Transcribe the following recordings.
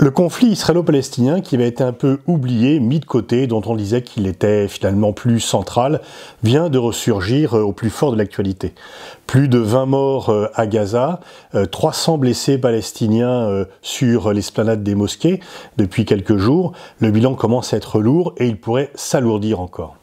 Le conflit israélo-palestinien qui avait été un peu oublié, mis de côté, dont on disait qu'il était finalement plus central, vient de ressurgir euh, au plus fort de l'actualité. Plus de 20 morts euh, à Gaza, 300 euh, blessés palestiniens sur l'esplanade des mosquées depuis quelques jours, le bilan commence à être lourd et il pourrait s'alourdir encore.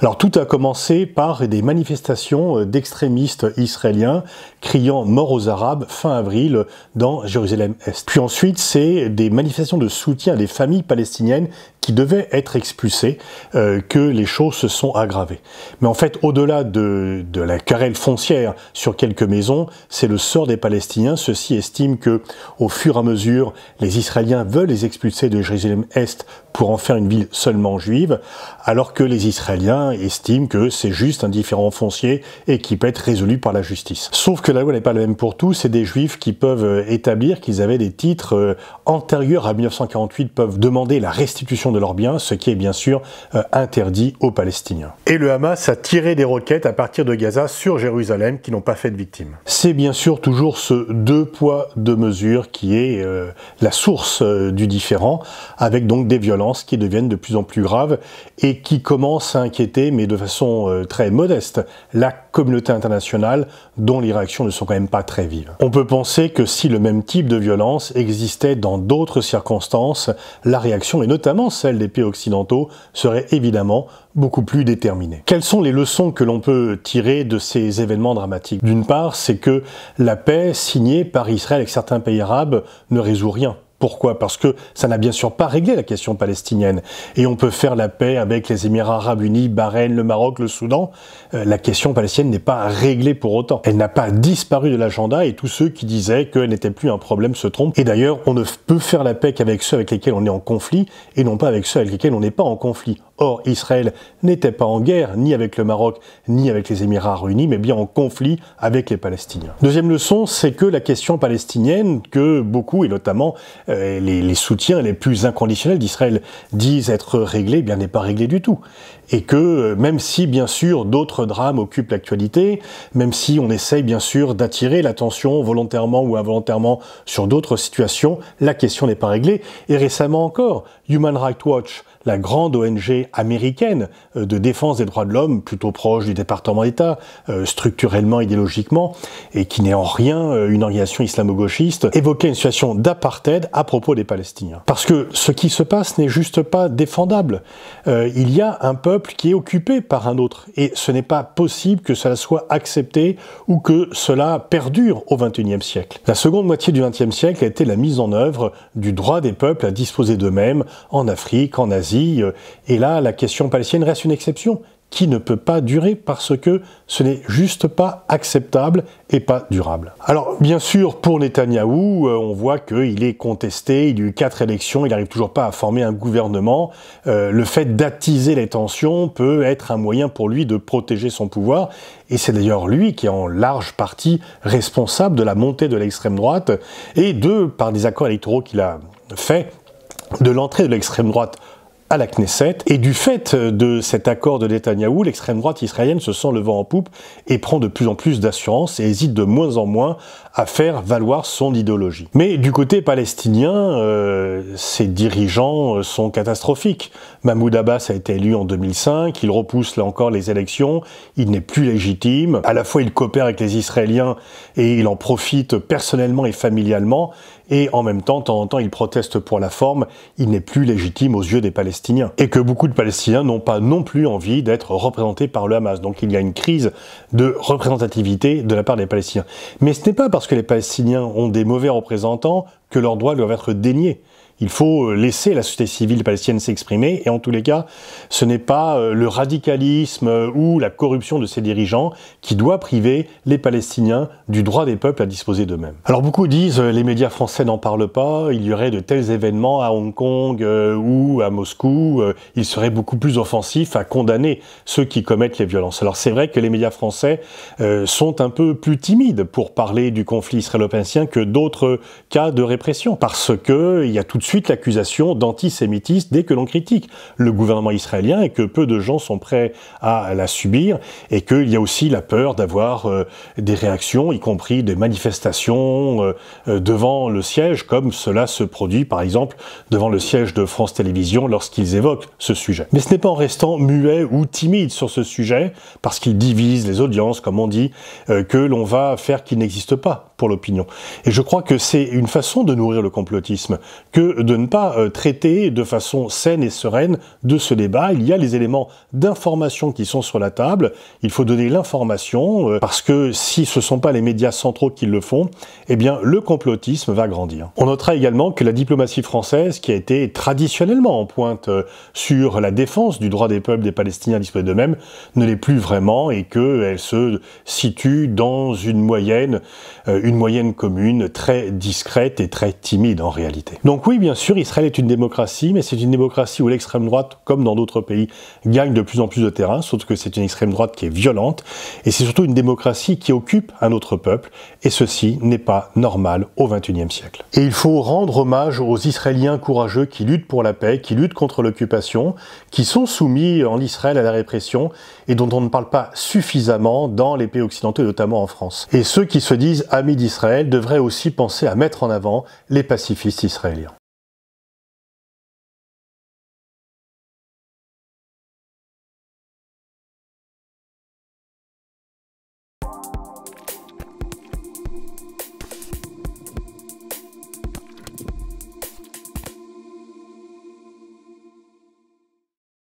Alors tout a commencé par des manifestations euh, d'extrémistes israéliens criant mort aux Arabes fin avril dans Jérusalem-Est. Puis ensuite, c'est des manifestations de soutien des familles palestiniennes qui devaient être expulsés euh, que les choses se sont aggravées. Mais en fait, au-delà de, la querelle foncière sur quelques maisons, c'est le sort des Palestiniens. Ceux-ci estiment que, au fur et à mesure, les Israéliens veulent les expulser de Jérusalem-Est pour en faire une ville seulement juive, alors que les Israéliens estiment que c'est juste un différent foncier et qui peut être résolu par la justice. Sauf que la loi n'est pas la même pour tous, c'est des juifs qui peuvent euh, établir qu'ils avaient des titres euh, antérieurs à 1948, peuvent demander la restitution de leurs biens, ce qui est bien sûr euh, interdit aux Palestiniens. Et le Hamas a tiré des roquettes à partir de Gaza sur Jérusalem qui n'ont pas fait de victimes. C'est bien sûr toujours ce deux poids, deux mesures qui est euh, la source euh, du différent, avec donc des violences qui deviennent de plus en plus graves et qui commencent à inquiéter, mais de façon très modeste, la communauté internationale dont les réactions ne sont quand même pas très vives. On peut penser que si le même type de violence existait dans d'autres circonstances, la réaction, et notamment celle des pays occidentaux, serait évidemment beaucoup plus déterminée. Quelles sont les leçons que l'on peut tirer de ces événements dramatiques D'une part, c'est que la paix signée par Israël avec certains pays arabes ne résout rien. Pourquoi Parce que ça n'a bien sûr pas réglé la question palestinienne. Et on peut faire la paix avec les Émirats arabes unis, Bahreïn, le Maroc, le Soudan. Euh, la question palestinienne n'est pas réglée pour autant. Elle n'a pas disparu de l'agenda et tous ceux qui disaient qu'elle n'était plus un problème se trompent. Et d'ailleurs, on ne peut faire la paix qu'avec ceux avec lesquels on est en conflit et non pas avec ceux avec lesquels on n'est pas en conflit. Or, Israël n'était pas en guerre ni avec le Maroc ni avec les Émirats unis, mais bien en conflit avec les Palestiniens. Deuxième leçon, c'est que la question palestinienne, que beaucoup, et notamment euh, les, soutiens les plus inconditionnels d'Israël, disent être réglée, eh bien n'est pas réglée du tout. Et que euh, même si, bien sûr, d'autres drames occupent l'actualité, même si on essaye, bien sûr, d'attirer l'attention volontairement ou involontairement sur d'autres situations, la question n'est pas réglée. Et récemment encore, Human Rights Watch la grande ONG américaine euh, de défense des droits de l'homme, plutôt proche du département d'État, euh, structurellement, idéologiquement, et qui n'est en rien euh, une organisation islamo-gauchiste, évoquait une situation d'apartheid à propos des Palestiniens. Parce que ce qui se passe n'est juste pas défendable. il y a un peuple qui est occupé par un autre, et ce n'est pas possible que cela soit accepté ou que cela perdure au XXIe siècle. La seconde moitié du XXe siècle a été la mise en œuvre du droit des peuples à disposer d'eux-mêmes en Afrique, en Asie, euh, et là, la question palestinienne reste une exception qui ne peut pas durer parce que ce n'est juste pas acceptable et pas durable. Alors bien sûr pour Netanyahou, euh, on voit qu'il est contesté, il a eu quatre élections, il n'arrive toujours pas à former un gouvernement. Euh, le fait d'attiser les tensions peut être un moyen pour lui de protéger son pouvoir et c'est d'ailleurs lui qui est en large partie responsable de la montée de l'extrême droite et de, par des accords électoraux qu'il a fait, de l'entrée de l'extrême droite à la Knesset. Et du fait euh, de cet accord de Netanyahou, l'extrême droite israélienne se sent le vent en poupe et prend de plus en plus d'assurance et hésite de moins en moins à faire valoir son idéologie. Mais du côté palestinien, euh, ses dirigeants euh, sont catastrophiques. Mahmoud Abbas a été élu en 2005, il repousse là encore les élections, il n'est plus légitime, à la fois il coopère avec les Israéliens et il en profite personnellement et familialement, et en même temps, de temps en temps, il proteste pour la forme, il n'est plus légitime aux yeux des Palestiniens. Et que beaucoup de Palestiniens n'ont pas non plus envie d'être représentés par le Hamas. Donc il y a une crise de représentativité de la part des Palestiniens. Mais ce n'est pas parce que les Palestiniens ont des mauvais représentants que leurs droits doivent être déniés. Il faut euh, laisser la société civile palestinienne s'exprimer et en tous les cas, ce n'est pas euh, le radicalisme euh, ou la corruption de ses dirigeants qui doit priver les Palestiniens du droit des peuples à disposer d'eux-mêmes. Alors beaucoup disent les médias français n'en parlent pas, il y aurait de tels événements à Hong Kong ou à Moscou, il serait beaucoup plus offensif à condamner ceux qui commettent les violences. Alors c'est vrai que les médias français sont un peu plus timides pour parler du conflit israélo-palestinien que d'autres cas de répression parce que il y a tout de suite suite l'accusation d'antisémitisme dès que l'on critique le gouvernement israélien et que peu de gens sont prêts à la subir et qu'il y a aussi la peur d'avoir euh, des réactions, y compris des manifestations euh, euh, devant le siège, comme cela se produit par exemple devant le siège de France Télévisions lorsqu'ils évoquent ce sujet. Mais ce n'est pas en restant muet ou timide sur ce sujet, parce qu'il divise les audiences, comme on dit, que l'on va faire qu'il n'existe pas l'opinion. Et je crois que c'est une façon de nourrir le complotisme que de ne pas euh, traiter de façon saine et sereine de ce débat. Il y a les éléments d'information qui sont sur la table. Il faut donner l'information euh, parce que si ce ne sont pas les médias centraux qui le font, eh bien le complotisme va grandir. On notera également que la diplomatie française, qui a été traditionnellement en pointe euh, sur la défense du droit des peuples des Palestiniens à disposer d'eux-mêmes, ne l'est plus vraiment et qu'elle se situe dans une moyenne, une une moyenne commune très discrète et très timide en réalité. Donc oui, bien sûr, Israël est une démocratie, mais c'est une démocratie où l'extrême droite, comme dans d'autres pays, gagne de plus en plus de terrain, sauf que c'est une extrême droite qui est violente, et c'est surtout une démocratie qui occupe un autre peuple, et ceci n'est pas normal au XXIe siècle. Et il faut rendre hommage aux Israéliens courageux qui luttent pour la paix, qui luttent contre l'occupation, qui sont soumis en Israël à la répression, et dont on ne parle pas suffisamment dans les pays occidentaux, notamment en France. Et ceux qui se disent amis d'Israël devrait aussi penser à mettre en avant les pacifistes israéliens.